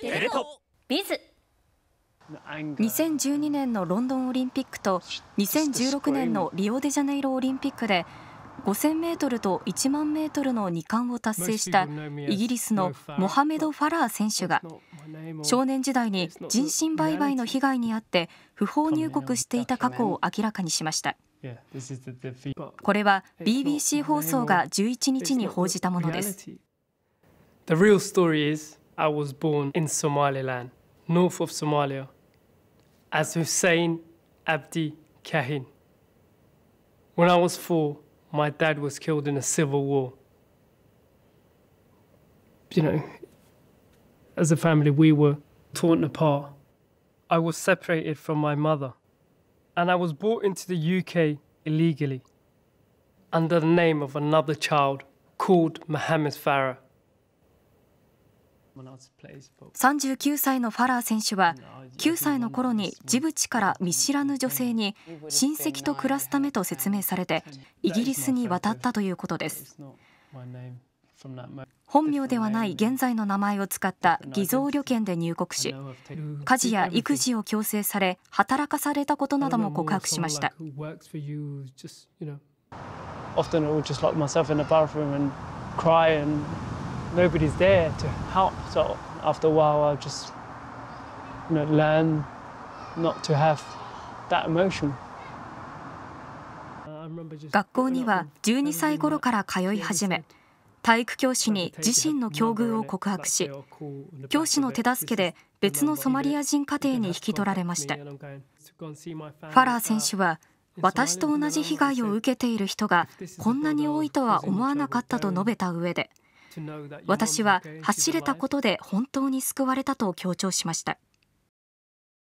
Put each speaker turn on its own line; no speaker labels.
テレトビズ
2012年のロンドンオリンピックと2016年のリオデジャネイロオリンピックで5 0 0 0メートルと1万メートルの2冠を達成したイギリスのモハメド・ファラー選手が少年時代に人身売買の被害に遭って不法入国していた過去を明らかにしましたこれは BBC 放送が11日に報じたものです
I was born in Somaliland, north of Somalia, as Hussein Abdi Kahin. When I was four, my dad was killed in a civil war. You know, as a family, we were torn apart. I was separated from my mother, and I was brought into the UK illegally under the name of another child called Mohammed Farah.
39歳のファラー選手は9歳の頃にジブチから見知らぬ女性に親戚と暮らすためと説明されてイギリスに渡ったということです本名ではない現在の名前を使った偽造旅券で入国し家事や育児を強制され働かされたことなども告白しました
nobody's there to help. So after a while, I just you know, learn not to have that emotion. 学校には12歳頃から
通い始め体育教師に自身の境遇を告白し
教師の手助
けで別のソマリア人家庭に引き取られましたファラー選手は私と同じ被害を受けている人がこんなに多いとは思わなかったと述べた上で私は走れたことで本当に救われたと強調しました